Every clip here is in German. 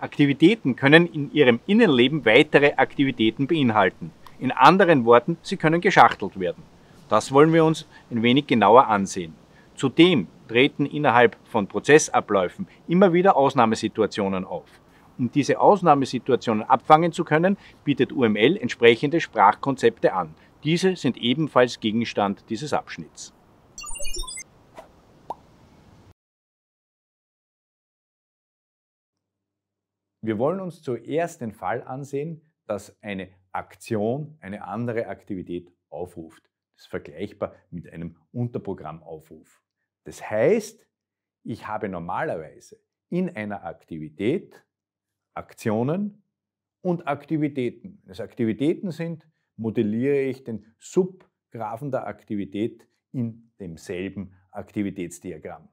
Aktivitäten können in ihrem Innenleben weitere Aktivitäten beinhalten. In anderen Worten, sie können geschachtelt werden. Das wollen wir uns ein wenig genauer ansehen. Zudem treten innerhalb von Prozessabläufen immer wieder Ausnahmesituationen auf. Um diese Ausnahmesituationen abfangen zu können, bietet UML entsprechende Sprachkonzepte an. Diese sind ebenfalls Gegenstand dieses Abschnitts. Wir wollen uns zuerst den Fall ansehen, dass eine Aktion eine andere Aktivität aufruft. Das ist vergleichbar mit einem Unterprogrammaufruf. Das heißt, ich habe normalerweise in einer Aktivität Aktionen und Aktivitäten. Wenn es Aktivitäten sind, modelliere ich den Subgraphen der Aktivität in demselben Aktivitätsdiagramm.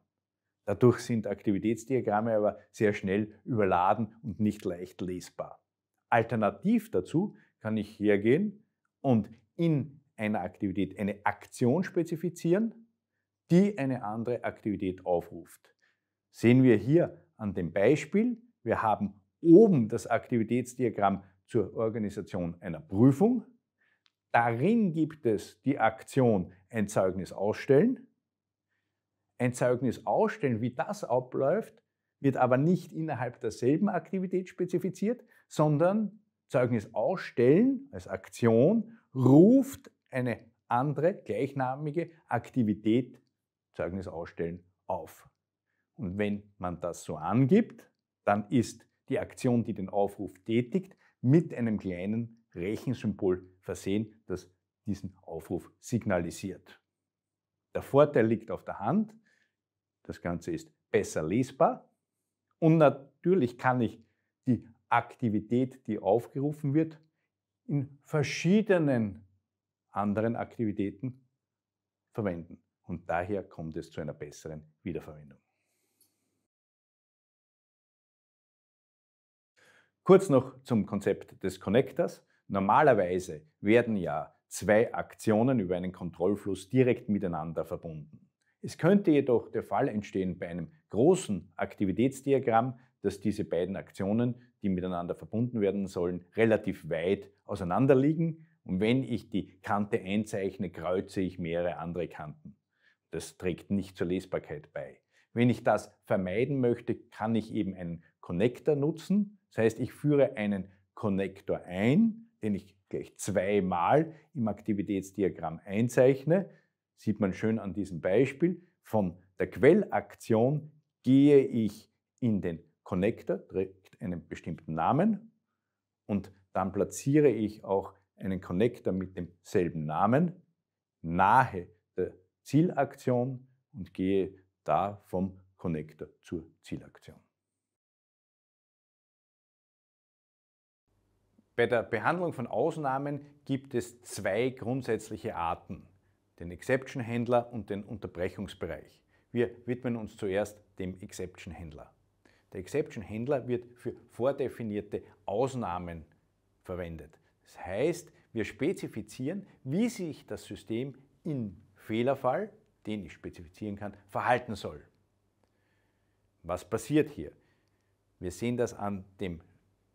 Dadurch sind Aktivitätsdiagramme aber sehr schnell überladen und nicht leicht lesbar. Alternativ dazu kann ich hergehen und in einer Aktivität eine Aktion spezifizieren, die eine andere Aktivität aufruft. Sehen wir hier an dem Beispiel, wir haben oben das Aktivitätsdiagramm zur Organisation einer Prüfung. Darin gibt es die Aktion ein Zeugnis ausstellen ein Zeugnis ausstellen, wie das abläuft, wird aber nicht innerhalb derselben Aktivität spezifiziert, sondern Zeugnis ausstellen als Aktion ruft eine andere gleichnamige Aktivität Zeugnis ausstellen auf. Und wenn man das so angibt, dann ist die Aktion, die den Aufruf tätigt, mit einem kleinen Rechensymbol versehen, das diesen Aufruf signalisiert. Der Vorteil liegt auf der Hand, das Ganze ist besser lesbar. Und natürlich kann ich die Aktivität, die aufgerufen wird, in verschiedenen anderen Aktivitäten verwenden. Und daher kommt es zu einer besseren Wiederverwendung. Kurz noch zum Konzept des Connectors. Normalerweise werden ja zwei Aktionen über einen Kontrollfluss direkt miteinander verbunden. Es könnte jedoch der Fall entstehen bei einem großen Aktivitätsdiagramm, dass diese beiden Aktionen, die miteinander verbunden werden sollen, relativ weit auseinander liegen. Und wenn ich die Kante einzeichne, kreuze ich mehrere andere Kanten. Das trägt nicht zur Lesbarkeit bei. Wenn ich das vermeiden möchte, kann ich eben einen Connector nutzen. Das heißt, ich führe einen Connector ein, den ich gleich zweimal im Aktivitätsdiagramm einzeichne. Sieht man schön an diesem Beispiel. Von der Quellaktion gehe ich in den Connector, trägt einen bestimmten Namen und dann platziere ich auch einen Connector mit demselben Namen nahe der Zielaktion und gehe da vom Connector zur Zielaktion. Bei der Behandlung von Ausnahmen gibt es zwei grundsätzliche Arten den Exception-Händler und den Unterbrechungsbereich. Wir widmen uns zuerst dem Exception-Händler. Der Exception-Händler wird für vordefinierte Ausnahmen verwendet. Das heißt, wir spezifizieren, wie sich das System im Fehlerfall, den ich spezifizieren kann, verhalten soll. Was passiert hier? Wir sehen das an dem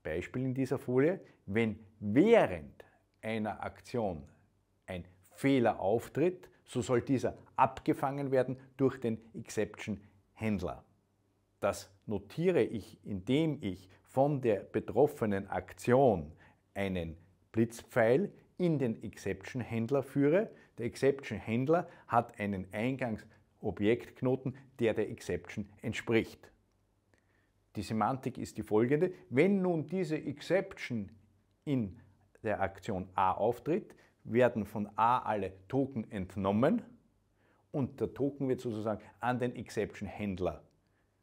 Beispiel in dieser Folie. Wenn während einer Aktion Fehler auftritt, so soll dieser abgefangen werden durch den Exception-Händler. Das notiere ich, indem ich von der betroffenen Aktion einen Blitzpfeil in den Exception-Händler führe. Der Exception-Händler hat einen Eingangsobjektknoten, der der Exception entspricht. Die Semantik ist die folgende. Wenn nun diese Exception in der Aktion A auftritt, werden von A alle Token entnommen und der Token wird sozusagen an den Exception-Händler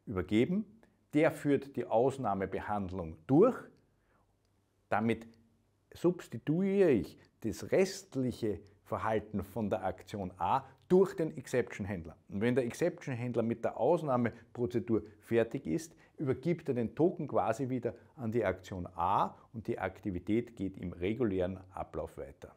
übergeben. Der führt die Ausnahmebehandlung durch. Damit substituiere ich das restliche Verhalten von der Aktion A durch den Exception-Händler. Und wenn der Exception-Händler mit der Ausnahmeprozedur fertig ist, übergibt er den Token quasi wieder an die Aktion A und die Aktivität geht im regulären Ablauf weiter.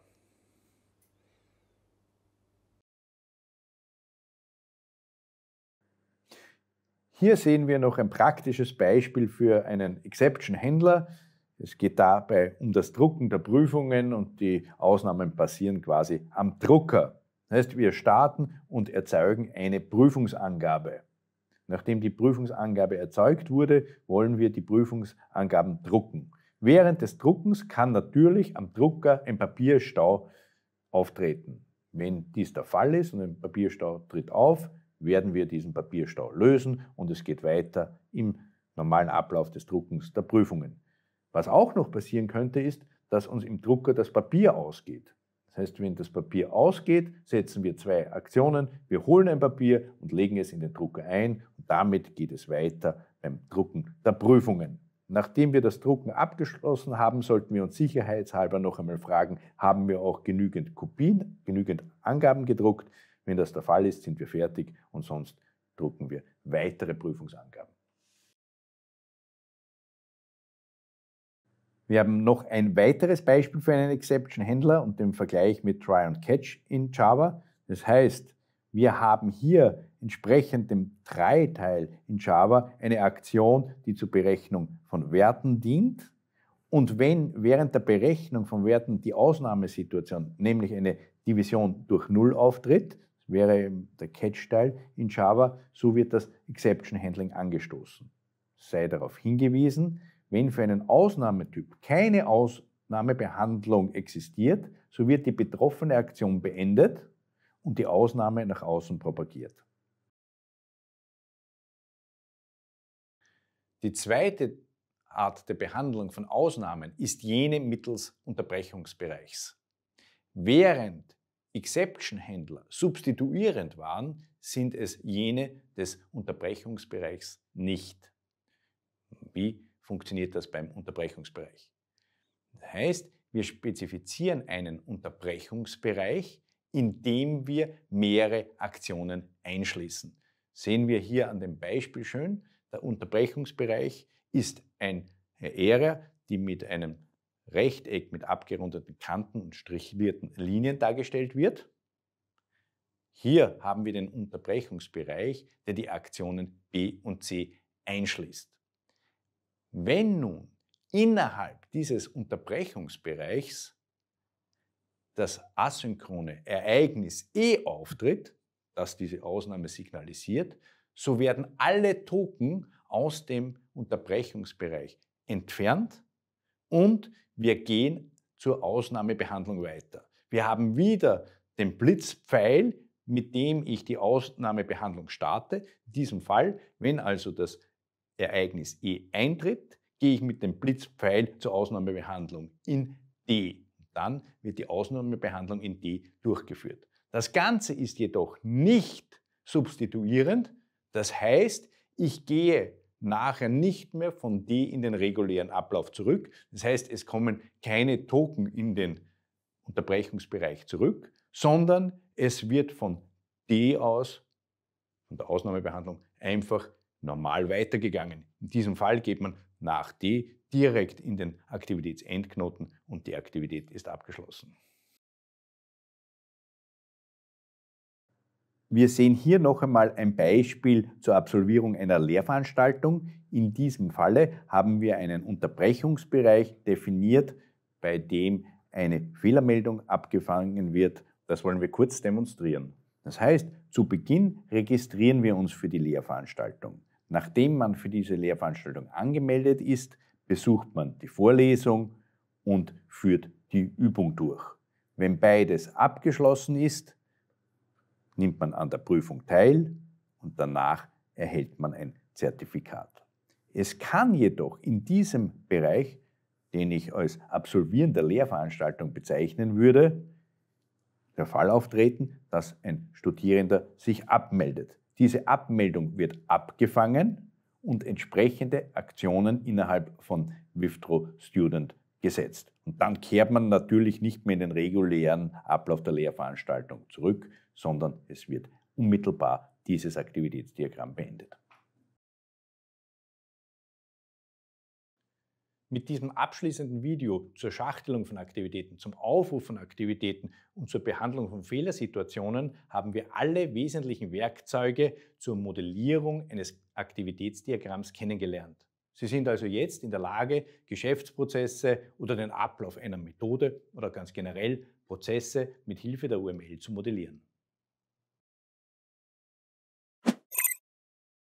Hier sehen wir noch ein praktisches Beispiel für einen Exception-Händler. Es geht dabei um das Drucken der Prüfungen und die Ausnahmen passieren quasi am Drucker. Das heißt, wir starten und erzeugen eine Prüfungsangabe. Nachdem die Prüfungsangabe erzeugt wurde, wollen wir die Prüfungsangaben drucken. Während des Druckens kann natürlich am Drucker ein Papierstau auftreten. Wenn dies der Fall ist und ein Papierstau tritt auf, werden wir diesen Papierstau lösen und es geht weiter im normalen Ablauf des Druckens der Prüfungen. Was auch noch passieren könnte, ist, dass uns im Drucker das Papier ausgeht. Das heißt, wenn das Papier ausgeht, setzen wir zwei Aktionen. Wir holen ein Papier und legen es in den Drucker ein und damit geht es weiter beim Drucken der Prüfungen. Nachdem wir das Drucken abgeschlossen haben, sollten wir uns sicherheitshalber noch einmal fragen, haben wir auch genügend Kopien, genügend Angaben gedruckt? Wenn das der Fall ist, sind wir fertig und sonst drucken wir weitere Prüfungsangaben. Wir haben noch ein weiteres Beispiel für einen Exception Händler und den Vergleich mit Try and Catch in Java. Das heißt, wir haben hier entsprechend dem Dreiteil in Java eine Aktion, die zur Berechnung von Werten dient. Und wenn während der Berechnung von Werten die Ausnahmesituation, nämlich eine Division durch Null auftritt, wäre der Catch-Teil in Java, so wird das Exception Handling angestoßen. Sei darauf hingewiesen, wenn für einen Ausnahmetyp keine Ausnahmebehandlung existiert, so wird die betroffene Aktion beendet und die Ausnahme nach außen propagiert. Die zweite Art der Behandlung von Ausnahmen ist jene mittels Unterbrechungsbereichs. Während Exception-Händler substituierend waren, sind es jene des Unterbrechungsbereichs nicht. Wie funktioniert das beim Unterbrechungsbereich? Das heißt, wir spezifizieren einen Unterbrechungsbereich, in dem wir mehrere Aktionen einschließen. Sehen wir hier an dem Beispiel schön, der Unterbrechungsbereich ist eine Ära, die mit einem Rechteck mit abgerundeten Kanten und strichlierten Linien dargestellt wird. Hier haben wir den Unterbrechungsbereich, der die Aktionen B und C einschließt. Wenn nun innerhalb dieses Unterbrechungsbereichs das asynchrone Ereignis E auftritt, das diese Ausnahme signalisiert, so werden alle Token aus dem Unterbrechungsbereich entfernt und wir gehen zur Ausnahmebehandlung weiter. Wir haben wieder den Blitzpfeil, mit dem ich die Ausnahmebehandlung starte. In diesem Fall, wenn also das Ereignis E eintritt, gehe ich mit dem Blitzpfeil zur Ausnahmebehandlung in D. Dann wird die Ausnahmebehandlung in D durchgeführt. Das Ganze ist jedoch nicht substituierend. Das heißt, ich gehe nachher nicht mehr von D in den regulären Ablauf zurück. Das heißt, es kommen keine Token in den Unterbrechungsbereich zurück, sondern es wird von D aus, von der Ausnahmebehandlung, einfach normal weitergegangen. In diesem Fall geht man nach D direkt in den Aktivitätsendknoten und die Aktivität ist abgeschlossen. Wir sehen hier noch einmal ein Beispiel zur Absolvierung einer Lehrveranstaltung. In diesem Falle haben wir einen Unterbrechungsbereich definiert, bei dem eine Fehlermeldung abgefangen wird. Das wollen wir kurz demonstrieren. Das heißt, zu Beginn registrieren wir uns für die Lehrveranstaltung. Nachdem man für diese Lehrveranstaltung angemeldet ist, besucht man die Vorlesung und führt die Übung durch. Wenn beides abgeschlossen ist, nimmt man an der Prüfung teil und danach erhält man ein Zertifikat. Es kann jedoch in diesem Bereich, den ich als Absolvieren der Lehrveranstaltung bezeichnen würde, der Fall auftreten, dass ein Studierender sich abmeldet. Diese Abmeldung wird abgefangen und entsprechende Aktionen innerhalb von Withdraw Student gesetzt. Und dann kehrt man natürlich nicht mehr in den regulären Ablauf der Lehrveranstaltung zurück, sondern es wird unmittelbar dieses Aktivitätsdiagramm beendet. Mit diesem abschließenden Video zur Schachtelung von Aktivitäten, zum Aufruf von Aktivitäten und zur Behandlung von Fehlersituationen haben wir alle wesentlichen Werkzeuge zur Modellierung eines Aktivitätsdiagramms kennengelernt. Sie sind also jetzt in der Lage, Geschäftsprozesse oder den Ablauf einer Methode oder ganz generell Prozesse mit Hilfe der UML zu modellieren.